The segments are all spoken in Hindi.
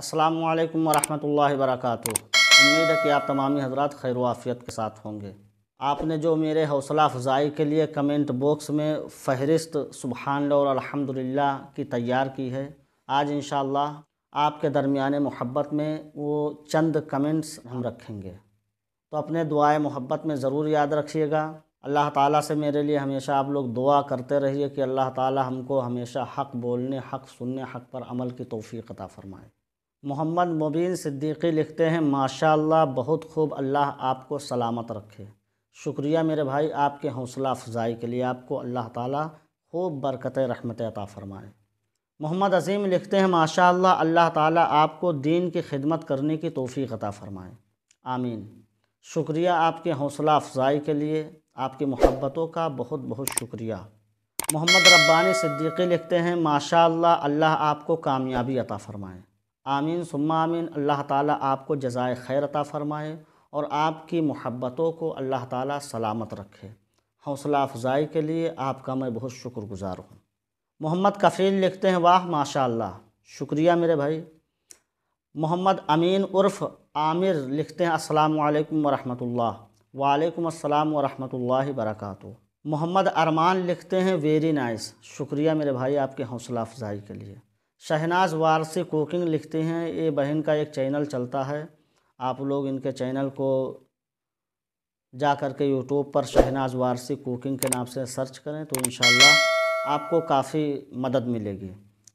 अस्सलाम वालेकुम वरहमतुल्लाहि उम्मीद है कि आप तमामी हजरात खैर वाफियत के साथ होंगे आपने जो मेरे हौसला अफजाई के लिए कमेंट बॉक्स में फहरिस्त सुबहान और अल्हम्दुलिल्लाह की तैयार की है आज इन आपके दरमियान मोहब्बत में वो चंद कमेंट्स हम रखेंगे तो अपने दुआए मोहब्बत में ज़रूर याद रखिएगा अल्लाह ताला से मेरे लिए हमेशा आप लोग दुआ करते रहिए कि अल्लाह ताला हमको हमेशा हक बोलने हक सुनने हक पर अमल की तोफ़ी अता फ़रमाए मोहम्मद मुबीन सिद्दीकी लिखते हैं माशाल्लाह बहुत खूब अल्लाह आपको सलामत रखे शुक्रिया मेरे भाई आपके हौसला अफजाई के लिए आपको अल्लाह ताला खूब बरकत रहमत अता फ़रमाए मोहम्मद अजीम लिखते हैं माशाल्लाह अल्लाह ताला आपको दीन की खिदमत करने की तोफ़ी अता फ़रमाए आमीन शुक्रिया आपके हौसला अफजाई के लिए आपकी मोहब्बतों का बहुत बहुत शुक्रिया मोहम्मद रब्बानी सिद्दीकी लिखते हैं माशाल्लाह अल्लाह आपको कामयाबी अता फ़रमाए आमीन आमीन अल्लाह ताला आपको जजाय खैर अता फ़रमाए और आपकी मोहब्बतों को अल्लाह ताला सलामत रखे हौसला अफजाई के लिए आपका मैं बहुत शुक्रगुजार हूँ मोहम्मद कफ़ील लिखते हैं वाह माशा शुक्रिया मेरे भाई मोहम्मद अमीन उर्फ़ आमिर लिखते हैं असलकम वरहमतुल्लाह वालेकुम अस्सलाम वरहमतुल्लाह वरकatuh मोहम्मद अरमान लिखते हैं वेरी नाइस शुक्रिया मेरे भाई आपके हौसला अफजाई के लिए शहनाज वारसी कुकिंग लिखती हैं ये बहन का एक चैनल चलता है आप लोग इनके चैनल को जा कर के यूट्यूब पर शहनाज वारसी कुकिंग के नाम से सर्च करें तो इन आपको काफ़ी मदद मिलेगी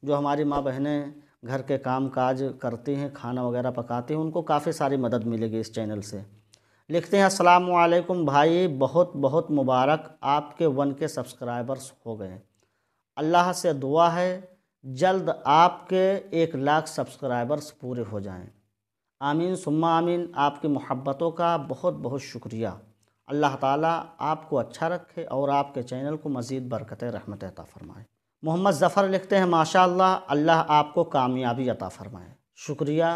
जो हमारी माँ बहनें घर के काम काज करती हैं खाना वगैरह पकाती हैं उनको काफ़ी सारी मदद मिलेगी इस चैनल से लिखते हैं अस्सलाम वालेकुम भाई बहुत बहुत मुबारक आपके वन के सब्सक्राइबर्स हो गए अल्लाह से दुआ है जल्द आपके एक लाख सब्सक्राइबर्स पूरे हो जाएं। आमीन सुम्मा आमीन आपकी मोहब्बतों का बहुत बहुत शुक्रिया अल्लाह ताला आपको अच्छा रखे और आपके चैनल को मज़ीद बरकत रहमत अता फ़रमाए मोहम्मद ज़फ़र लिखते हैं माशाल्लाह अल्लाह आपको कामयाबी अता फ़रमाए शुक्रिया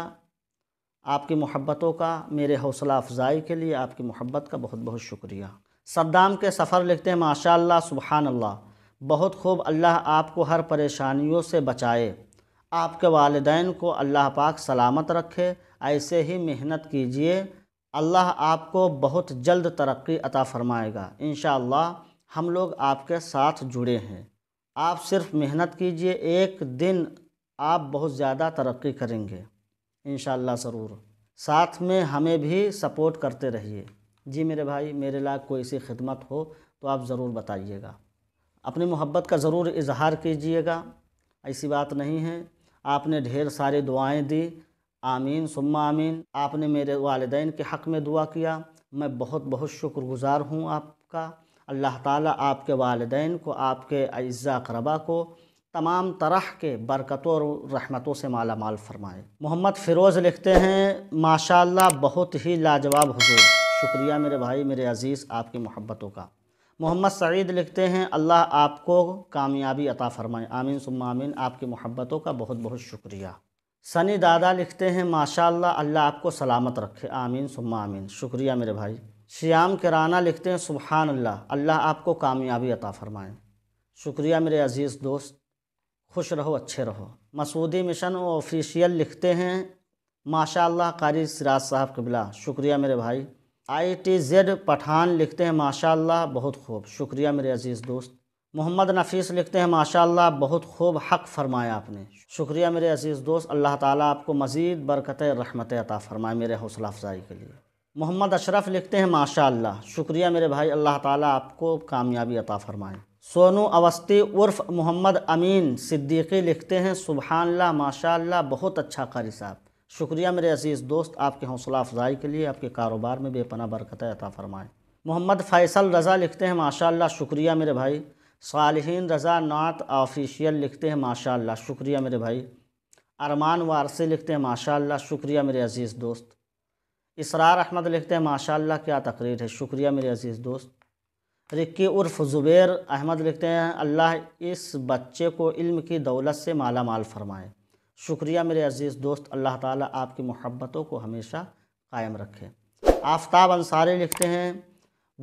आपकी मोहब्बतों का मेरे हौसला अफजाई के लिए आपकी मोहब्बत का बहुत बहुत शुक्रिया सद्दाम के सफ़र लिखते हैं माशा सुबहानल्ला बहुत खूब अल्लाह आपको हर परेशानियों से बचाए आपके वालदेन को अल्लाह पाक सलामत रखे ऐसे ही मेहनत कीजिए अल्लाह आपको बहुत जल्द तरक्की अता फ़रमाएगा इन हम लोग आपके साथ जुड़े हैं आप सिर्फ मेहनत कीजिए एक दिन आप बहुत ज़्यादा तरक्की करेंगे इन ज़रूर साथ में हमें भी सपोर्ट करते रहिए जी मेरे भाई मेरे लायक कोई सी खिदमत हो तो आप ज़रूर बताइएगा अपनी मोहब्बत का ज़रूर इजहार कीजिएगा ऐसी बात नहीं है आपने ढेर सारी दुआएं दी आमीन सुम्मा आमीन आपने मेरे वालदेन के हक़ में दुआ किया मैं बहुत बहुत शुक्रगुज़ार हूँ आपका अल्लाह ताला आपके वालदेन को आपके अज्जा करबा को तमाम तरह के बरकतों और रहमतों से माला माल फरमाए मोहम्मद फ़िरोज़ लिखते हैं माशाल्लाह बहुत ही लाजवाब हजूर शुक्रिया मेरे भाई मेरे अज़ीज़ आपकी मोहब्बतों का मोहम्मद सईद लिखते हैं अल्लाह आपको कामयाबी अता फ़रमाए आमीन सुम्मा आमीन आपकी मोहब्बतों का बहुत बहुत शुक्रिया सनी दादा लिखते हैं माशाल्लाह अल्लाह आपको सलामत रखे आमीन सुम्मा आमीन शुक्रिया मेरे भाई श्याम किराना लिखते हैं सुबहान अल्लाह अल्लाह आपको कामयाबी अता फ़रमाए शुक्रिया मेरे अज़ीज़ दोस्त खुश रहो अच्छे रहो मसूदी मिशन ऑफिशियल लिखते हैं माशाल्लाह कारी सिराज साहब कबिला शुक्रिया मेरे भाई आई टी जेड पठान लिखते हैं माशाल्लाह बहुत खूब शुक्रिया मेरे अज़ीज़ दोस्त मोहम्मद नफीस लिखते हैं माशाल्लाह बहुत खूब हक फरमाया आपने शुक्रिया मेरे अज़ीज़ दोस्त अल्लाह ताला आपको मज़ीद बरकत रहमत अता फरमाए मेरे हौसला अफजाई के लिए मोहम्मद अशरफ लिखते हैं माशाल्लाह शुक्रिया मेरे भाई अल्लाह ताला आपको कामयाबी अता फरमाए सोनू अवस्थी उर्फ मोहम्मद अमीन सिद्दीकी लिखते हैं सुबहानला माशाल्लाह बहुत अच्छा कारी साहब शुक्रिया मेरे अजीज़ दोस्त आपके हौसला अफजाई के लिए आपके कारोबार में बेपना बरकत अता फ़रमाएँ मोहम्मद फ़ैसल रज़ा लिखते हैं माशा शुक्रिया मेरे भाई सालहन रज़ा नात ऑफिशियल लिखते हैं माशा शुक्रिया मेरे भाई अरमान वारसे लिखते हैं माशा शुक्रिया मेरे अज़ीज़ दोस्त इसरार अहमद लिखते हैं माशा क्या तकरीर है शुक्रिया मेरे अज़ीज़ दोस्त रिक्की उर्फ ज़ुबैर अहमद लिखते हैं अल्लाह इस बच्चे को इल्म की दौलत से माला माल फरमाए शुक्रिया मेरे अजीज़ दोस्त अल्लाह ताला आपकी मोहब्बतों को हमेशा कायम रखे आफ्ताब अंसारी लिखते हैं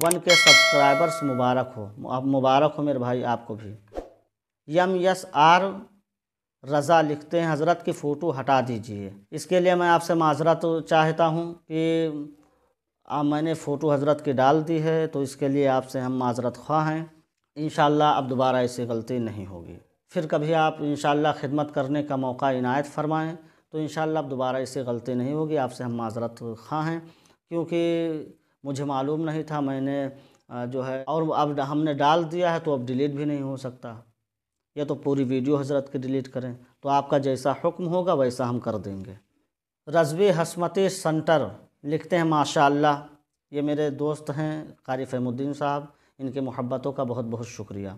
वन के सब्सक्राइबर्स मुबारक हो अब मुबारक हो मेरे भाई आपको भी यम यस आर रज़ा लिखते हैं हज़रत की फ़ोटो हटा दीजिए इसके लिए मैं आपसे माजरत तो चाहता हूँ कि आ, मैंने फ़ोटो हज़रत की डाल दी है तो इसके लिए आपसे हम माजरत ख्वाह हैं इन अब दोबारा ऐसी गलती नहीं होगी फिर कभी आप इन खिदमत करने का मौका इनायत फरमाएँ तो इन आप दोबारा इससे गलती नहीं होगी आपसे हम माजरत खा हैं क्योंकि मुझे मालूम नहीं था मैंने जो है और अब हमने डाल दिया है तो अब डिलीट भी नहीं हो सकता या तो पूरी वीडियो हजरत की डिलीट करें तो आपका जैसा हुक्म होगा वैसा हम कर देंगे रजवी हसमती सेंटर लिखते हैं माशाल्लाह ये मेरे दोस्त हैं कारी फहमुद्दीन साहब इनके मोहब्बतों का बहुत बहुत शुक्रिया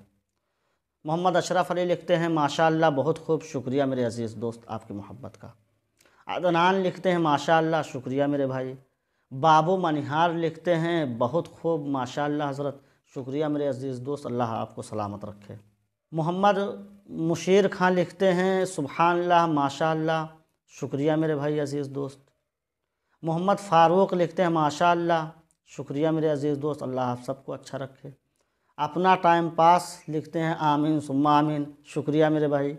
मोहम्मद अशरफ अली लिखते हैं माशाल्लाह बहुत खूब शुक्रिया मेरे अज़ीज़ दोस्त आपकी मोहब्बत का अदनान लिखते हैं माशाल्लाह शुक्रिया मेरे भाई बाबू मनिहार लिखते हैं बहुत खूब माशाल्लाह हज़रत शुक्रिया मेरे अज़ीज़ दोस्त अल्लाह आपको सलामत रखे मोहम्मद मुशीर खां लिखते हैं सुबहानल्ला माशाल्लाह शुक्रिया मेरे भाई अज़ीज़ दोस्त मोहम्मद फ़ारूक लिखते हैं माशाल्लाह शुक्रिया मेरे अज़ीज़ दोस्त अल्लाह आप सबको अच्छा रखे अपना टाइम पास लिखते हैं आमीन सुम्मा आमीन शुक्रिया मेरे भाई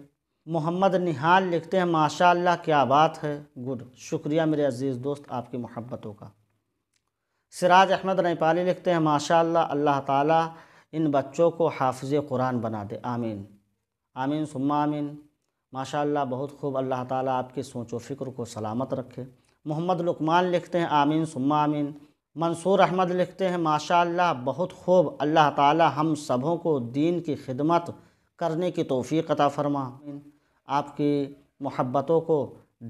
मोहम्मद निहाल लिखते हैं माशाल्लाह क्या बात है गुड शुक्रिया मेरे अज़ीज़ दोस्त आपकी मोहब्बतों का सिराज अहमद नेपाली लिखते हैं माशाल्लाह अल्लाह ताला इन बच्चों को हाफज कुरान बना दे आमीन आमीन सुम्मा आमीन माशाल्लाह बहुत खूब अल्लाह ताला आपकी सोच व फ़िक्र को सलामत रखे मोहम्मद लुकमान लिखते हैं आमीन सुम्मा आमीन मंसूर अहमद लिखते हैं माशाल्लाह बहुत खूब अल्लाह ताला हम सबों को दीन की खिदमत करने की तोफ़ी अता फरमा आपकी मोहब्बतों को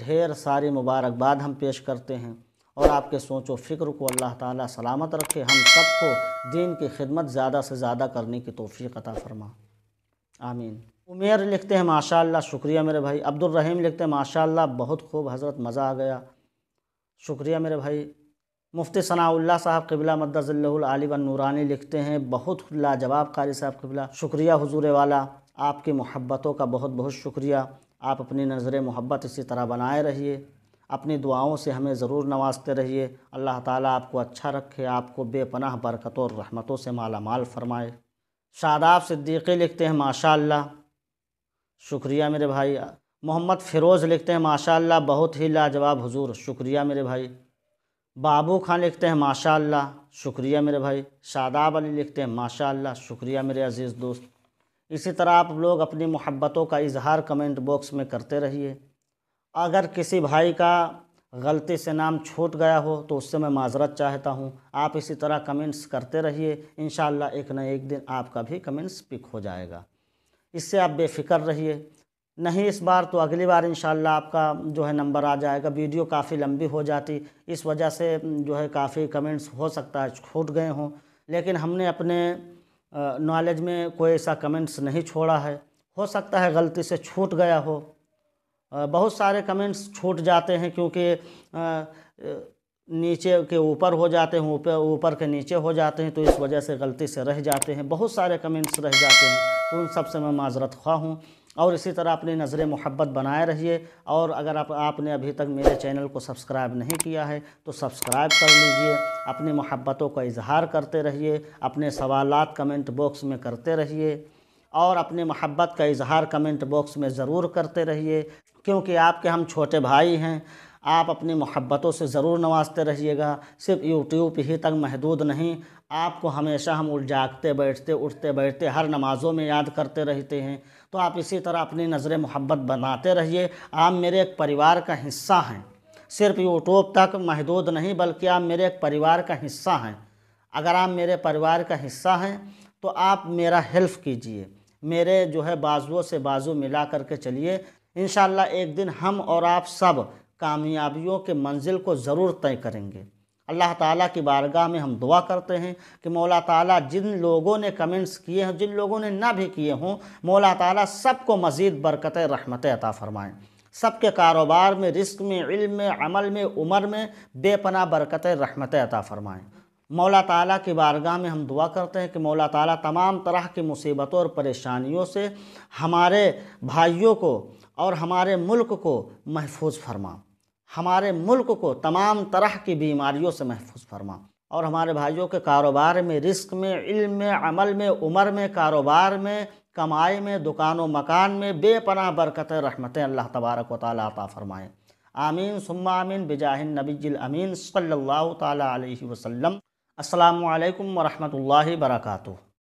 ढेर सारी मुबारकबाद हम पेश करते हैं और आपके सोचो फ़िक्र को अल्लाह ताला सलामत रखे हम सबको दीन की खिदमत ज़्यादा से ज़्यादा करने की तोफ़ी अता फरमा आमीन उमेर लिखते हैं माशाल्लाह शुक्रिया मेरे भाई अब्दुलरहीम लिखते हैं माशाल्लाह बहुत खूब हज़रत मज़ा आ गया शुक्रिया मेरे भाई मुफ्ती सनाउल्ला साहब कबिला मद्दाज़ल्लालिबन नूरानी लिखते हैं बहुत लाजवाब कारी साहब कबिला शुक्रिया हजूर वाला आपकी मोहब्बतों का बहुत बहुत शुक्रिया आप अपनी नज़र मोहब्बत इसी तरह बनाए रहिए अपनी दुआओं से हमें ज़रूर नवाजते रहिए अल्लाह ताला आपको अच्छा रखे आपको बेपनाह बरकतों और रहमतों से माला माल फरमाए शादाब सिद्दीकी लिखते हैं माशा शुक्रिया मेरे भाई मोहम्मद फ़िरोज़ लिखते हैं माशा बहुत ही लाजवाब हजूर शुक्रिया मेरे भाई बाबू खान लिखते हैं माशाल्लाह शुक्रिया मेरे भाई शादाब अली लिखते हैं माशाल्लाह शुक्रिया मेरे अज़ीज़ दोस्त इसी तरह आप लोग अपनी मोहब्बतों का इजहार कमेंट बॉक्स में करते रहिए अगर किसी भाई का गलती से नाम छूट गया हो तो उससे मैं माजरत चाहता हूँ आप इसी तरह कमेंट्स करते रहिए इन एक न एक दिन आपका भी कमेंट्स पिक हो जाएगा इससे आप बेफिक्र रहिए नहीं इस बार तो अगली बार इन आपका जो है नंबर आ जाएगा वीडियो काफ़ी लंबी हो जाती इस वजह से जो है काफ़ी कमेंट्स हो सकता है छूट गए हों लेकिन हमने अपने नॉलेज में कोई ऐसा कमेंट्स नहीं छोड़ा है हो सकता है गलती से छूट गया हो बहुत सारे कमेंट्स छूट जाते हैं क्योंकि नीचे के ऊपर हो जाते हैं ऊपर ऊपर के नीचे हो जाते हैं तो इस वजह से गलती से रह जाते हैं बहुत सारे कमेंट्स रह जाते हैं तो उन सब से मैं माजरत ख्वा हूँ और इसी तरह अपनी नज़र मोहब्बत बनाए रहिए और अगर आप आपने अभी तक मेरे चैनल को सब्सक्राइब नहीं किया है तो सब्सक्राइब कर लीजिए अपनी मोहब्बतों का इजहार करते रहिए अपने सवाल कमेंट बॉक्स में करते रहिए और अपनी मोहब्बत का इजहार कमेंट बॉक्स में ज़रूर करते रहिए क्योंकि आपके हम छोटे भाई हैं आप अपनी मोहब्बतों से ज़रूर नवाजते रहिएगा सिर्फ यूट्यूब ही तक महदूद नहीं आपको हमेशा हम उठ जागते बैठते उठते बैठते हर नमाज़ों में याद करते रहते हैं तो आप इसी तरह अपनी नज़र मोहब्बत बनाते रहिए आप मेरे एक परिवार का हिस्सा हैं सिर्फ यूट्यूब तक महदूद नहीं बल्कि आप मेरे एक परिवार का हिस्सा हैं अगर आप मेरे परिवार का हिस्सा हैं तो आप मेरा हेल्प कीजिए मेरे जो है बाजुओं से बाजू मिला करके चलिए इन एक दिन हम और आप सब कामयाबियों के मंजिल को ज़रूर तय करेंगे अल्लाह ताला की बारगाह में हम दुआ करते हैं कि मौला ताला जिन लोगों ने कमेंट्स किए हैं जिन लोगों ने ना भी किए हों मौला ताला सबको मज़ीद बरकत रहमत अता फ़रमाएँ सब के कारोबार में रिस्क में इल्म में अमल में उम्र में बेपना बरकत रहमत अता फ़रमाएँ मौला ताला की बारगाह में हम दुआ करते हैं कि मौला ताला तमाम तरह की मुसीबतों और परेशानियों से हमारे भाइयों को और हमारे मुल्क को महफूज फरमा हमारे मुल्क को तमाम तरह की बीमारियों से महफूज फरमा और हमारे भाइयों के कारोबार में रिस्क में इल्म में अमल में उम्र में कारोबार में कमाई में दुकानों मकान में बेपना बरकत रहमतें अल्लाह तबारक वाली फ़रमाएँ आमीन सुम्मा आमीन बिजाहिन नबीजिल अमीन सल्लल्लाहु ताला अलैहि वसल्लम अस्सलाम वालेकुम वरहमतुल्लाहि वबरकatuh